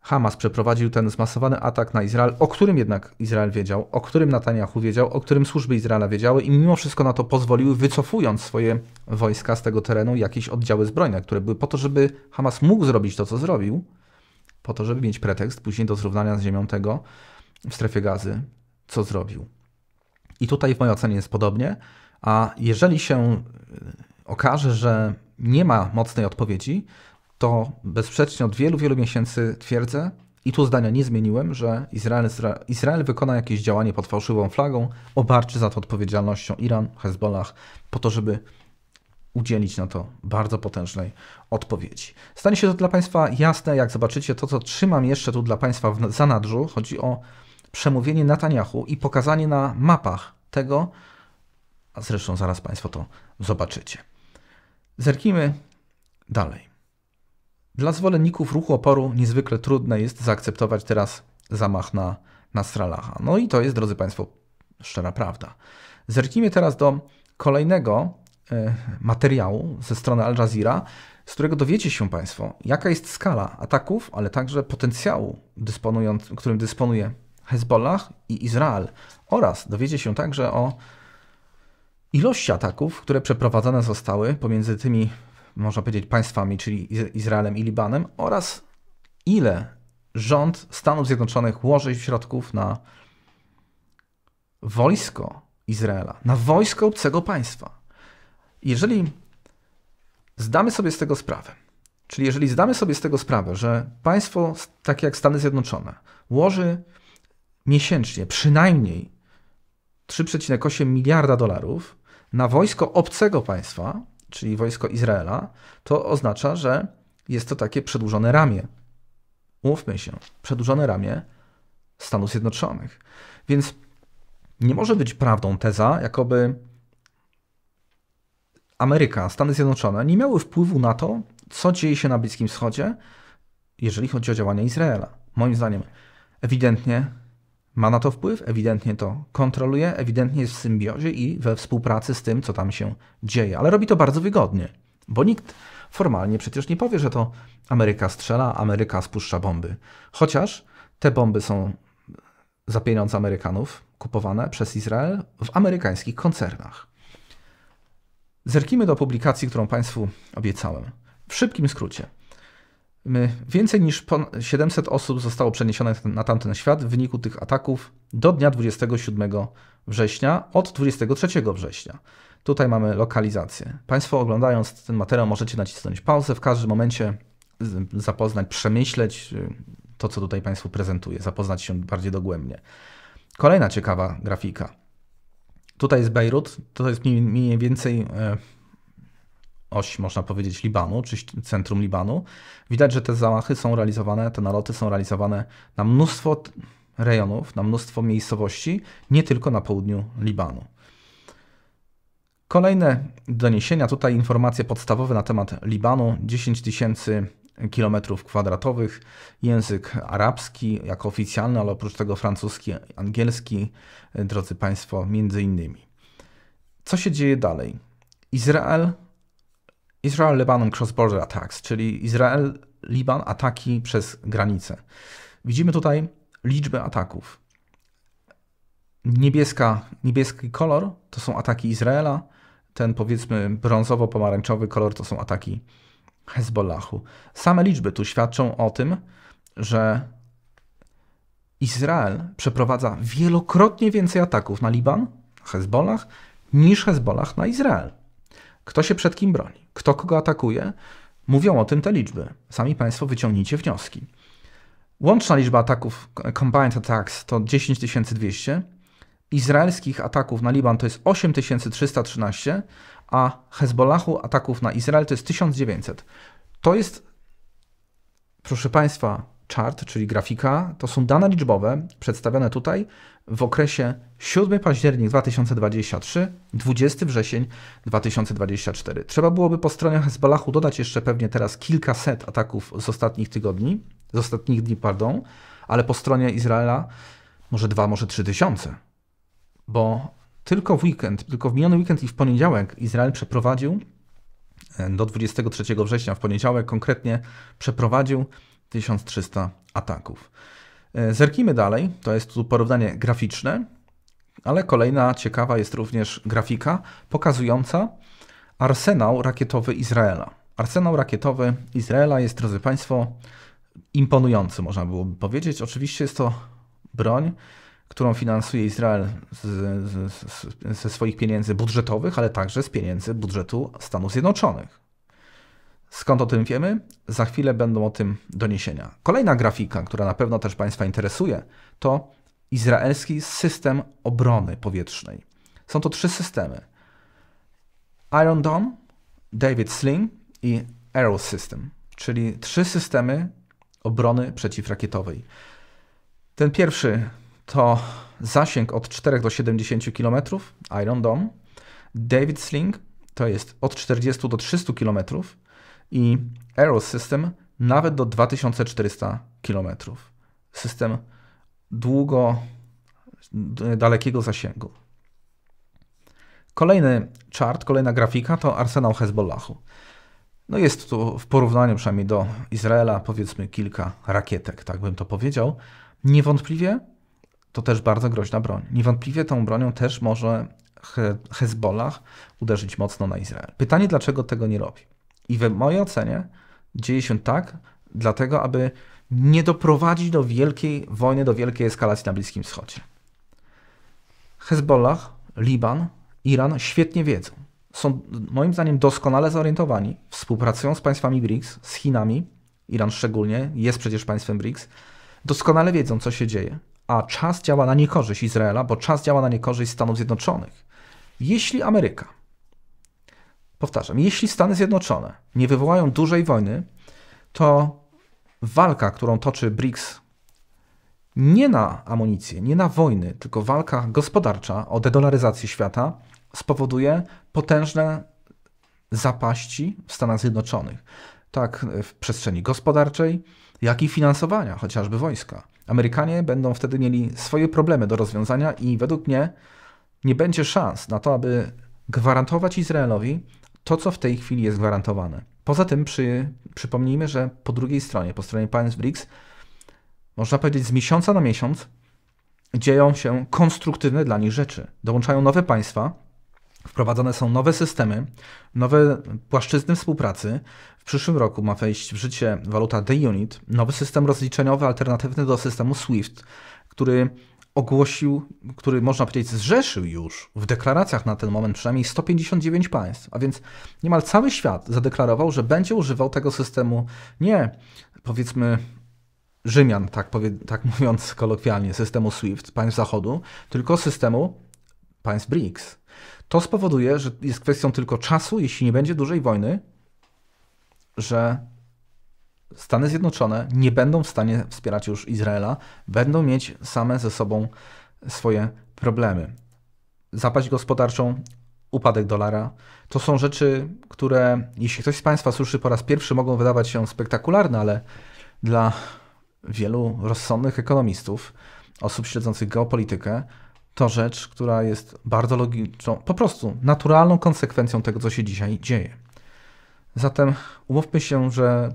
Hamas przeprowadził ten zmasowany atak na Izrael, o którym jednak Izrael wiedział, o którym Netanyahu wiedział, o którym służby Izraela wiedziały i mimo wszystko na to pozwoliły, wycofując swoje wojska z tego terenu, jakieś oddziały zbrojne, które były po to, żeby Hamas mógł zrobić to, co zrobił, po to, żeby mieć pretekst później do zrównania z ziemią tego w strefie gazy, co zrobił. I tutaj w mojej ocenie jest podobnie, a jeżeli się y, okaże, że nie ma mocnej odpowiedzi, to bezsprzecznie od wielu, wielu miesięcy twierdzę, i tu zdania nie zmieniłem, że Izrael, Izrael wykona jakieś działanie pod fałszywą flagą, obarczy za to odpowiedzialnością Iran, Hezbollah, po to, żeby udzielić na to bardzo potężnej odpowiedzi. Stanie się to dla Państwa jasne, jak zobaczycie to, co trzymam jeszcze tu dla Państwa w zanadrzu. Chodzi o przemówienie Netanyahu i pokazanie na mapach tego, a zresztą zaraz Państwo to zobaczycie. Zerknijmy dalej. Dla zwolenników ruchu oporu niezwykle trudne jest zaakceptować teraz zamach na Sralaha. No i to jest, drodzy Państwo, szczera prawda. Zerknijmy teraz do kolejnego y, materiału ze strony Al Jazeera, z którego dowiecie się Państwo, jaka jest skala ataków, ale także potencjału, którym dysponuje Hezbollah i Izrael oraz dowiecie się także o ilości ataków, które przeprowadzane zostały pomiędzy tymi, można powiedzieć, państwami, czyli Izraelem i Libanem oraz ile rząd Stanów Zjednoczonych łoży środków na wojsko Izraela, na wojsko obcego państwa. Jeżeli zdamy sobie z tego sprawę, czyli jeżeli zdamy sobie z tego sprawę, że państwo, takie jak Stany Zjednoczone, łoży miesięcznie przynajmniej 3,8 miliarda dolarów na wojsko obcego państwa, czyli wojsko Izraela, to oznacza, że jest to takie przedłużone ramię. Umówmy się, przedłużone ramię Stanów Zjednoczonych. Więc nie może być prawdą teza, jakoby Ameryka, Stany Zjednoczone nie miały wpływu na to, co dzieje się na Bliskim Wschodzie, jeżeli chodzi o działania Izraela. Moim zdaniem, ewidentnie ma na to wpływ? Ewidentnie to kontroluje, ewidentnie jest w symbiozie i we współpracy z tym, co tam się dzieje. Ale robi to bardzo wygodnie, bo nikt formalnie przecież nie powie, że to Ameryka strzela, Ameryka spuszcza bomby. Chociaż te bomby są za pieniądze Amerykanów kupowane przez Izrael w amerykańskich koncernach. Zerkimy do publikacji, którą Państwu obiecałem. W szybkim skrócie. Yy, więcej niż 700 osób zostało przeniesionych na tamten świat w wyniku tych ataków do dnia 27 września od 23 września. Tutaj mamy lokalizację. Państwo oglądając ten materiał możecie nacisnąć pauzę w każdym momencie, yy, zapoznać, przemyśleć yy, to, co tutaj Państwu prezentuję, zapoznać się bardziej dogłębnie. Kolejna ciekawa grafika. Tutaj jest Bejrut, to jest mniej więcej e, oś, można powiedzieć, Libanu, czy centrum Libanu, widać, że te zamachy są realizowane, te naloty są realizowane na mnóstwo rejonów, na mnóstwo miejscowości, nie tylko na południu Libanu. Kolejne doniesienia, tutaj informacje podstawowe na temat Libanu, 10 tysięcy kilometrów kwadratowych, język arabski jako oficjalny, ale oprócz tego francuski, angielski, drodzy Państwo, między innymi. Co się dzieje dalej? Izrael Israel-Lebanon cross-border attacks, czyli Izrael-Liban ataki przez granicę. Widzimy tutaj liczbę ataków. Niebieska, niebieski kolor to są ataki Izraela, ten powiedzmy brązowo-pomarańczowy kolor to są ataki Hezbollahu. Same liczby tu świadczą o tym, że Izrael przeprowadza wielokrotnie więcej ataków na Liban, Hezbollah, niż Hezbollah na Izrael. Kto się przed kim broni? kto kogo atakuje, mówią o tym te liczby. Sami Państwo wyciągnijcie wnioski. Łączna liczba ataków, e, combined attacks, to 10 200. Izraelskich ataków na Liban to jest 8313, a Hezbollahu ataków na Izrael to jest 1900. To jest, proszę Państwa, chart, czyli grafika, to są dane liczbowe przedstawione tutaj w okresie 7 październik 2023, 20 wrzesień 2024. Trzeba byłoby po stronie Hezbollahu dodać jeszcze pewnie teraz kilkaset ataków z ostatnich tygodni, z ostatnich dni, pardon, ale po stronie Izraela może dwa, może trzy tysiące, bo tylko w weekend, tylko w miniony weekend i w poniedziałek Izrael przeprowadził e, do 23 września w poniedziałek konkretnie przeprowadził 1300 ataków. E, zerknijmy dalej, to jest tu porównanie graficzne, ale kolejna ciekawa jest również grafika pokazująca arsenał rakietowy Izraela. Arsenał rakietowy Izraela jest, drodzy Państwo, imponujący, można byłoby powiedzieć. Oczywiście jest to broń, którą finansuje Izrael z, z, z, ze swoich pieniędzy budżetowych, ale także z pieniędzy budżetu Stanów Zjednoczonych. Skąd o tym wiemy? Za chwilę będą o tym doniesienia. Kolejna grafika, która na pewno też Państwa interesuje, to izraelski system obrony powietrznej. Są to trzy systemy: Iron Dome, David Sling i Arrow System, czyli trzy systemy obrony przeciwrakietowej. Ten pierwszy to zasięg od 4 do 70 km, Iron Dome. David Sling to jest od 40 do 300 kilometrów i Aero System nawet do 2400 km. System długo dalekiego zasięgu. Kolejny chart, kolejna grafika to arsenał Hezbollahu. No jest tu w porównaniu przynajmniej do Izraela powiedzmy kilka rakietek, tak bym to powiedział. Niewątpliwie to też bardzo groźna broń. Niewątpliwie tą bronią też może Hezbollah uderzyć mocno na Izrael. Pytanie, dlaczego tego nie robi? I w mojej ocenie dzieje się tak, dlatego aby nie doprowadzić do wielkiej wojny, do wielkiej eskalacji na Bliskim Wschodzie. Hezbollah, Liban, Iran świetnie wiedzą. Są moim zdaniem doskonale zorientowani, współpracują z państwami BRICS, z Chinami, Iran szczególnie, jest przecież państwem BRICS, doskonale wiedzą, co się dzieje, a czas działa na niekorzyść Izraela, bo czas działa na niekorzyść Stanów Zjednoczonych. Jeśli Ameryka Powtarzam, jeśli Stany Zjednoczone nie wywołają dużej wojny, to walka, którą toczy BRICS nie na amunicję, nie na wojny, tylko walka gospodarcza o dedolaryzację świata spowoduje potężne zapaści w Stanach Zjednoczonych. Tak w przestrzeni gospodarczej, jak i finansowania, chociażby wojska. Amerykanie będą wtedy mieli swoje problemy do rozwiązania i według mnie nie będzie szans na to, aby gwarantować Izraelowi to, co w tej chwili jest gwarantowane. Poza tym przy, przypomnijmy, że po drugiej stronie, po stronie państw BRICS, można powiedzieć z miesiąca na miesiąc dzieją się konstruktywne dla nich rzeczy. Dołączają nowe państwa, wprowadzane są nowe systemy, nowe płaszczyzny współpracy. W przyszłym roku ma wejść w życie waluta D-Unit, nowy system rozliczeniowy alternatywny do systemu SWIFT, który ogłosił, który można powiedzieć zrzeszył już w deklaracjach na ten moment przynajmniej 159 państw, a więc niemal cały świat zadeklarował, że będzie używał tego systemu nie powiedzmy Rzymian, tak, powie, tak mówiąc kolokwialnie, systemu SWIFT, państw Zachodu, tylko systemu państw BRICS. To spowoduje, że jest kwestią tylko czasu, jeśli nie będzie dużej wojny, że Stany Zjednoczone nie będą w stanie wspierać już Izraela, będą mieć same ze sobą swoje problemy. Zapaść gospodarczą, upadek dolara. To są rzeczy, które, jeśli ktoś z Państwa słyszy po raz pierwszy, mogą wydawać się spektakularne, ale dla wielu rozsądnych ekonomistów, osób śledzących geopolitykę, to rzecz, która jest bardzo logiczną, po prostu naturalną konsekwencją tego, co się dzisiaj dzieje. Zatem umówmy się, że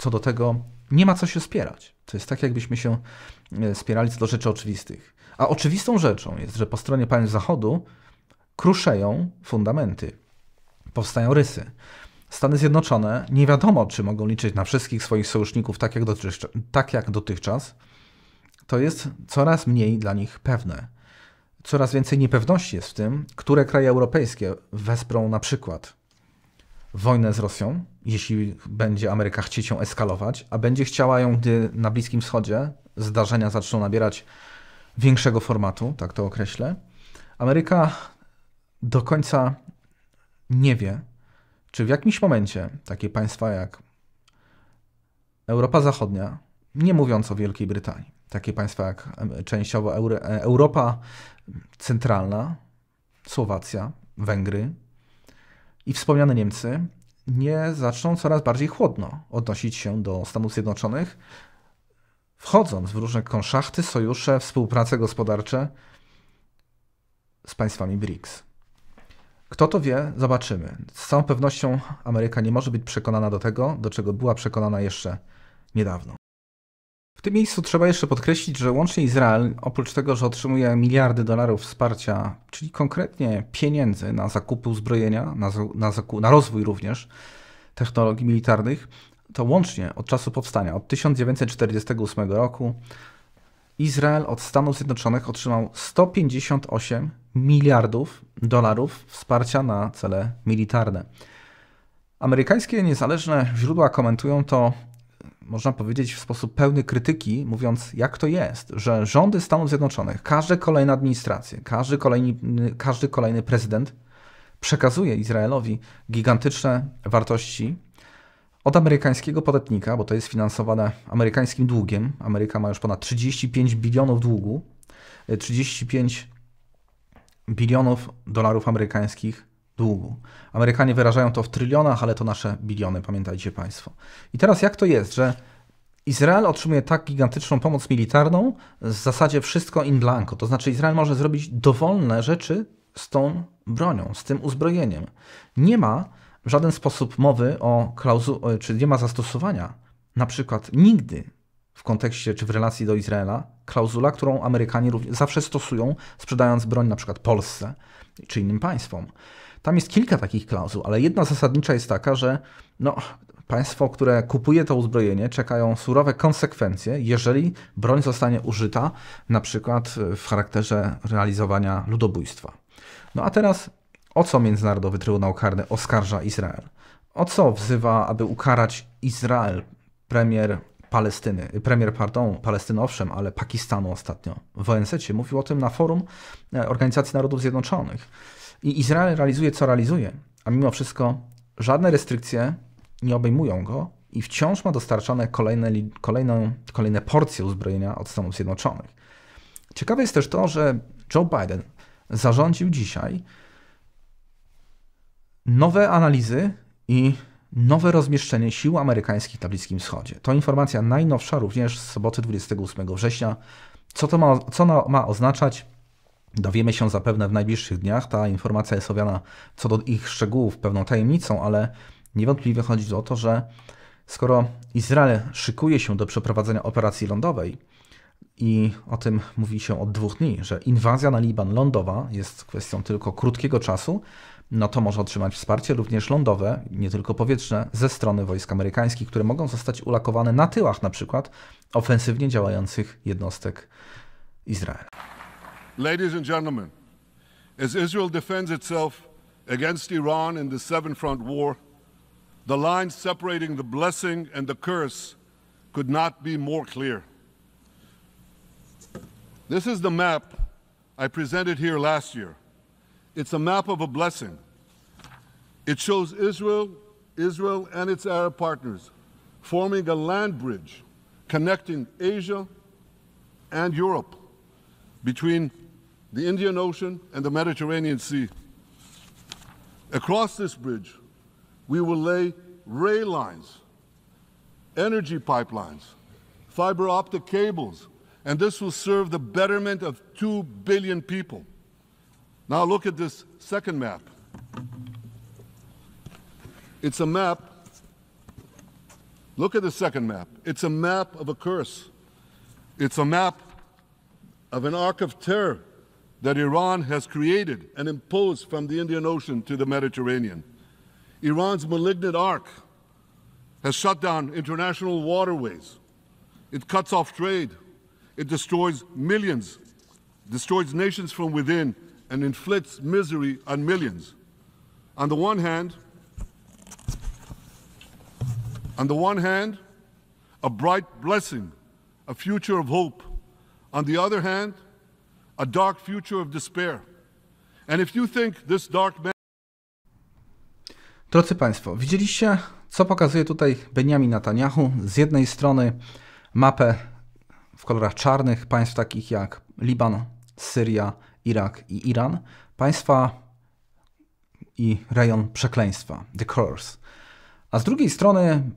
co do tego nie ma co się spierać. To jest tak, jakbyśmy się e, spierali co do rzeczy oczywistych. A oczywistą rzeczą jest, że po stronie państw Zachodu kruszeją fundamenty, powstają rysy. Stany Zjednoczone nie wiadomo, czy mogą liczyć na wszystkich swoich sojuszników tak jak, tak jak dotychczas. To jest coraz mniej dla nich pewne. Coraz więcej niepewności jest w tym, które kraje europejskie wesprą na przykład wojnę z Rosją, jeśli będzie Ameryka chcieć ją eskalować, a będzie chciała ją, gdy na Bliskim Wschodzie zdarzenia zaczną nabierać większego formatu, tak to określę, Ameryka do końca nie wie, czy w jakimś momencie takie państwa jak Europa Zachodnia, nie mówiąc o Wielkiej Brytanii, takie państwa jak częściowo e, Europa Centralna, Słowacja, Węgry, i wspomniane Niemcy nie zaczną coraz bardziej chłodno odnosić się do Stanów Zjednoczonych, wchodząc w różne konszachty, sojusze, współprace gospodarcze z państwami BRICS. Kto to wie, zobaczymy. Z całą pewnością Ameryka nie może być przekonana do tego, do czego była przekonana jeszcze niedawno. W tym miejscu trzeba jeszcze podkreślić, że łącznie Izrael, oprócz tego, że otrzymuje miliardy dolarów wsparcia, czyli konkretnie pieniędzy na zakupy uzbrojenia, na, na, na rozwój również technologii militarnych, to łącznie od czasu powstania, od 1948 roku, Izrael od Stanów Zjednoczonych otrzymał 158 miliardów dolarów wsparcia na cele militarne. Amerykańskie niezależne źródła komentują to można powiedzieć, w sposób pełny krytyki, mówiąc, jak to jest, że rządy Stanów Zjednoczonych, każde kolejne administracje, każdy kolejny, każdy kolejny prezydent przekazuje Izraelowi gigantyczne wartości od amerykańskiego podatnika, bo to jest finansowane amerykańskim długiem. Ameryka ma już ponad 35 bilionów długu, 35 bilionów dolarów amerykańskich długu. Amerykanie wyrażają to w trylionach, ale to nasze biliony, pamiętajcie Państwo. I teraz jak to jest, że Izrael otrzymuje tak gigantyczną pomoc militarną, w zasadzie wszystko in blanco, to znaczy Izrael może zrobić dowolne rzeczy z tą bronią, z tym uzbrojeniem. Nie ma w żaden sposób mowy o klauzuli, e, czy nie ma zastosowania, na przykład nigdy w kontekście czy w relacji do Izraela, klauzula, którą Amerykanie zawsze stosują, sprzedając broń na przykład Polsce czy innym państwom. Tam jest kilka takich klauzul, ale jedna zasadnicza jest taka, że no, państwo, które kupuje to uzbrojenie, czekają surowe konsekwencje, jeżeli broń zostanie użyta na przykład w charakterze realizowania ludobójstwa. No a teraz o co Międzynarodowy Trybunał Karny oskarża Izrael? O co wzywa, aby ukarać Izrael, premier Palestyny, premier, pardon, Palestyny owszem, ale Pakistanu ostatnio w ONZ mówił o tym na forum e, Organizacji Narodów Zjednoczonych. I Izrael realizuje, co realizuje, a mimo wszystko żadne restrykcje nie obejmują go i wciąż ma dostarczane kolejne, kolejne, kolejne porcje uzbrojenia od Stanów Zjednoczonych. Ciekawe jest też to, że Joe Biden zarządził dzisiaj nowe analizy i nowe rozmieszczenie sił amerykańskich na Bliskim Wschodzie. To informacja najnowsza również z soboty 28 września. Co to ma, co ma oznaczać? Dowiemy się zapewne w najbliższych dniach. Ta informacja jest owiana co do ich szczegółów pewną tajemnicą, ale niewątpliwie chodzi o to, że skoro Izrael szykuje się do przeprowadzenia operacji lądowej, i o tym mówi się od dwóch dni, że inwazja na Liban lądowa jest kwestią tylko krótkiego czasu, no to może otrzymać wsparcie również lądowe, nie tylko powietrzne, ze strony wojsk amerykańskich, które mogą zostać ulakowane na tyłach na przykład ofensywnie działających jednostek Izraela. Ladies and gentlemen, as Israel defends itself against Iran in the Seven Front War, the line separating the blessing and the curse could not be more clear. This is the map I presented here last year. It's a map of a blessing. It shows Israel, Israel and its Arab partners forming a land bridge connecting Asia and Europe between the Indian Ocean, and the Mediterranean Sea. Across this bridge, we will lay rail lines, energy pipelines, fiber optic cables, and this will serve the betterment of 2 billion people. Now look at this second map. It's a map. Look at the second map. It's a map of a curse. It's a map of an arc of terror that Iran has created and imposed from the Indian Ocean to the Mediterranean. Iran's malignant arc has shut down international waterways. It cuts off trade. It destroys millions, destroys nations from within, and inflicts misery on millions. On the one hand, on the one hand, a bright blessing, a future of hope. On the other hand, a dark future of despair. And if you think this dark man... Drodzy Państwo, widzieliście, co pokazuje tutaj Benjamin Netanyahu. Z jednej strony mapę w kolorach czarnych państw takich jak Liban, Syria, Irak i Iran. Państwa i rejon przekleństwa, the curse. A z drugiej strony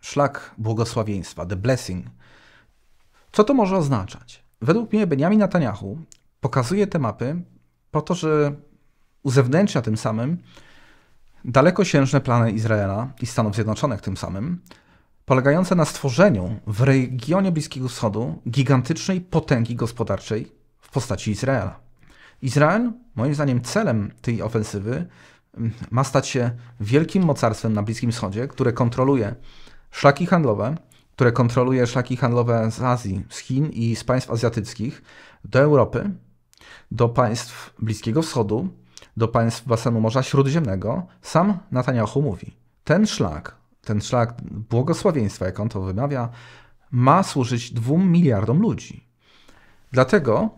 szlak błogosławieństwa, the blessing. Co to może oznaczać? według mnie Benjamin Netanyahu pokazuje te mapy po to, że uzewnętrznia tym samym dalekosiężne plany Izraela i Stanów Zjednoczonych tym samym, polegające na stworzeniu w regionie Bliskiego Wschodu gigantycznej potęgi gospodarczej w postaci Izraela. Izrael, moim zdaniem, celem tej ofensywy mm, ma stać się wielkim mocarstwem na Bliskim Wschodzie, które kontroluje szlaki handlowe, które kontroluje szlaki handlowe z Azji, z Chin i z państw azjatyckich do Europy, do państw Bliskiego Wschodu, do państw basenu Morza Śródziemnego, sam Netanyahu mówi: Ten szlak, ten szlak błogosławieństwa, jak on to wymawia, ma służyć dwóm miliardom ludzi. Dlatego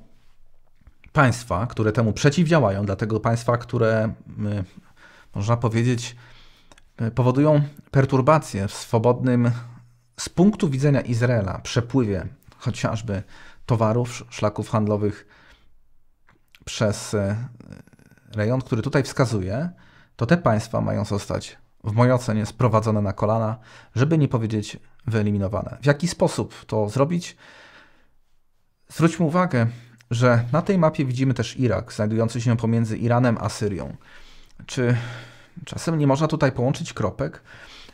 państwa, które temu przeciwdziałają, dlatego państwa, które y, można powiedzieć y, powodują perturbacje w swobodnym z punktu widzenia Izraela przepływie chociażby towarów, szlaków handlowych przez e, rejon, który tutaj wskazuje, to te państwa mają zostać w mojej ocenie sprowadzone na kolana, żeby nie powiedzieć wyeliminowane. W jaki sposób to zrobić? Zwróćmy uwagę, że na tej mapie widzimy też Irak, znajdujący się pomiędzy Iranem a Syrią. Czy czasem nie można tutaj połączyć kropek?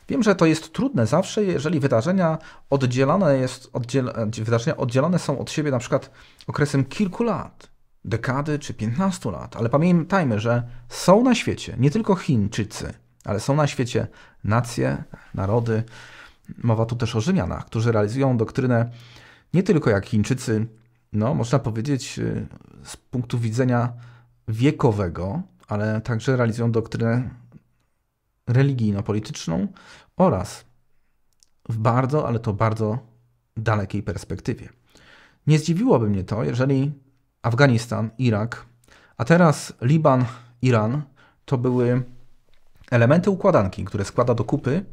Wiem, że to jest trudne zawsze, jeżeli wydarzenia oddzielane, jest, oddziel, wydarzenia są od siebie na przykład okresem kilku lat, dekady czy 15 lat, ale pamiętajmy, że są na świecie nie tylko Chińczycy, ale są na świecie nacje, narody. Mowa tu też o Rzymianach, którzy realizują doktrynę nie tylko jak Chińczycy, no można powiedzieć y, z punktu widzenia wiekowego, ale także realizują doktrynę religijno-polityczną oraz w bardzo, ale to bardzo dalekiej perspektywie. Nie zdziwiłoby mnie to, jeżeli Afganistan, Irak, a teraz Liban, Iran to były elementy układanki, które składa do kupy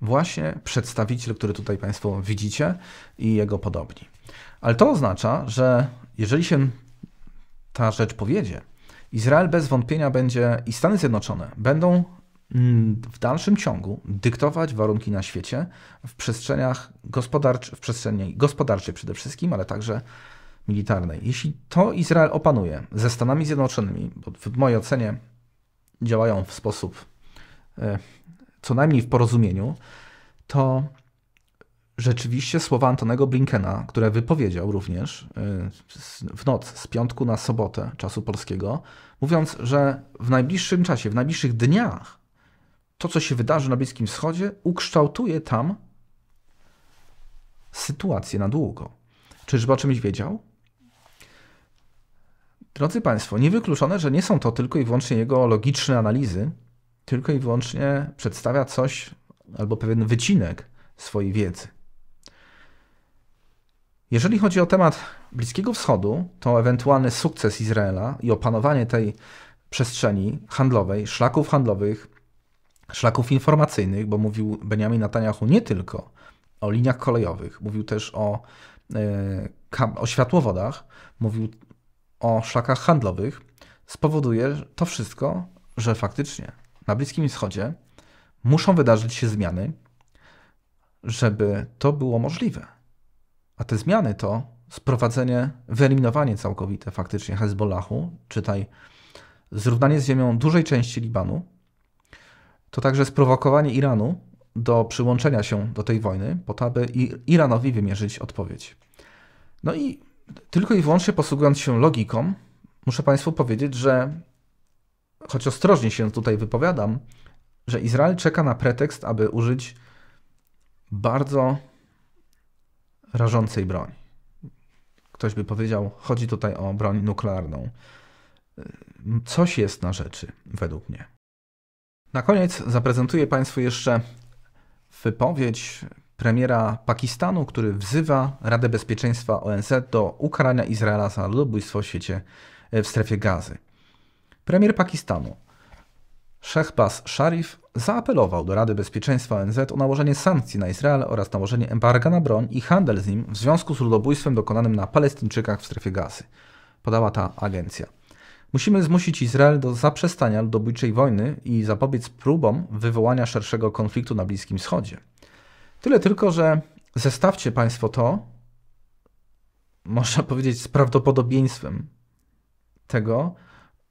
właśnie przedstawiciel, który tutaj Państwo widzicie i jego podobni. Ale to oznacza, że jeżeli się ta rzecz powiedzie, Izrael bez wątpienia będzie i Stany Zjednoczone będą Mm, w dalszym ciągu dyktować warunki na świecie w przestrzeniach gospodarczych, w przestrzeni gospodarczej przede wszystkim, ale także militarnej. Jeśli to Izrael opanuje ze Stanami Zjednoczonymi, bo w mojej ocenie działają w sposób e, co najmniej w porozumieniu, to rzeczywiście słowa Antonego Blinkena, które wypowiedział również e, w noc z piątku na sobotę czasu polskiego, mówiąc, że w najbliższym czasie, w najbliższych dniach to, co się wydarzy na Bliskim Wschodzie, ukształtuje tam sytuację na długo. Czyżby o czymś wiedział? Drodzy Państwo, niewykluczone, że nie są to tylko i wyłącznie jego logiczne analizy, tylko i wyłącznie przedstawia coś albo pewien wycinek swojej wiedzy. Jeżeli chodzi o temat Bliskiego Wschodu, to ewentualny sukces Izraela i opanowanie tej przestrzeni handlowej, szlaków handlowych, szlaków informacyjnych, bo mówił Benjamin Netanyahu nie tylko o liniach kolejowych, mówił też o, e, o światłowodach, mówił o szlakach handlowych, spowoduje to wszystko, że faktycznie na Bliskim Wschodzie muszą wydarzyć się zmiany, żeby to było możliwe. A te zmiany to sprowadzenie, wyeliminowanie całkowite faktycznie Hezbollahu, czytaj zrównanie z ziemią dużej części Libanu, to także sprowokowanie Iranu do przyłączenia się do tej wojny, po to, aby Iranowi wymierzyć odpowiedź. No i tylko i wyłącznie posługując się logiką, muszę Państwu powiedzieć, że choć ostrożnie się tutaj wypowiadam, że Izrael czeka na pretekst, aby użyć bardzo rażącej broni. Ktoś by powiedział, chodzi tutaj o broń nuklearną. Coś jest na rzeczy, według mnie. Na koniec zaprezentuję Państwu jeszcze wypowiedź premiera Pakistanu, który wzywa Radę Bezpieczeństwa ONZ do ukarania Izraela za ludobójstwo w świecie w strefie gazy. Premier Pakistanu Bas Sharif zaapelował do Rady Bezpieczeństwa ONZ o nałożenie sankcji na Izrael oraz nałożenie embarga na broń i handel z nim w związku z ludobójstwem dokonanym na Palestyńczykach w strefie gazy. Podała ta agencja. Musimy zmusić Izrael do zaprzestania ludobójczej wojny i zapobiec próbom wywołania szerszego konfliktu na Bliskim Wschodzie. Tyle tylko, że zestawcie Państwo to, można powiedzieć, z prawdopodobieństwem tego,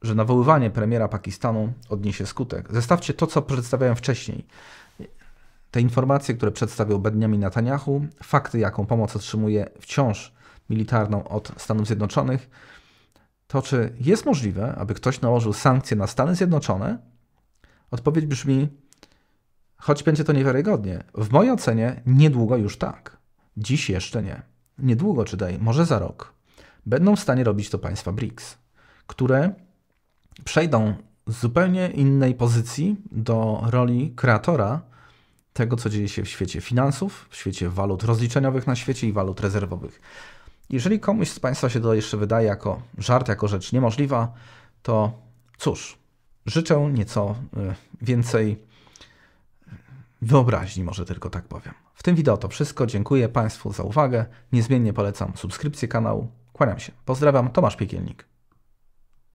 że nawoływanie premiera Pakistanu odniesie skutek. Zestawcie to, co przedstawiałem wcześniej. Te informacje, które przedstawił Benjamin Netanyahu, fakty, jaką pomoc otrzymuje wciąż militarną od Stanów Zjednoczonych, to czy jest możliwe, aby ktoś nałożył sankcje na Stany Zjednoczone? Odpowiedź brzmi, choć będzie to niewiarygodnie, w mojej ocenie niedługo już tak. Dziś jeszcze nie. Niedługo, czy daj, może za rok, będą w stanie robić to państwa BRICS, które przejdą z zupełnie innej pozycji do roli kreatora tego, co dzieje się w świecie finansów, w świecie walut rozliczeniowych na świecie i walut rezerwowych. Jeżeli komuś z Państwa się to jeszcze wydaje jako żart, jako rzecz niemożliwa, to cóż, życzę nieco y, więcej y, wyobraźni, może tylko tak powiem. W tym wideo to wszystko. Dziękuję Państwu za uwagę. Niezmiennie polecam subskrypcję kanału. Kłaniam się. Pozdrawiam, Tomasz Piekielnik.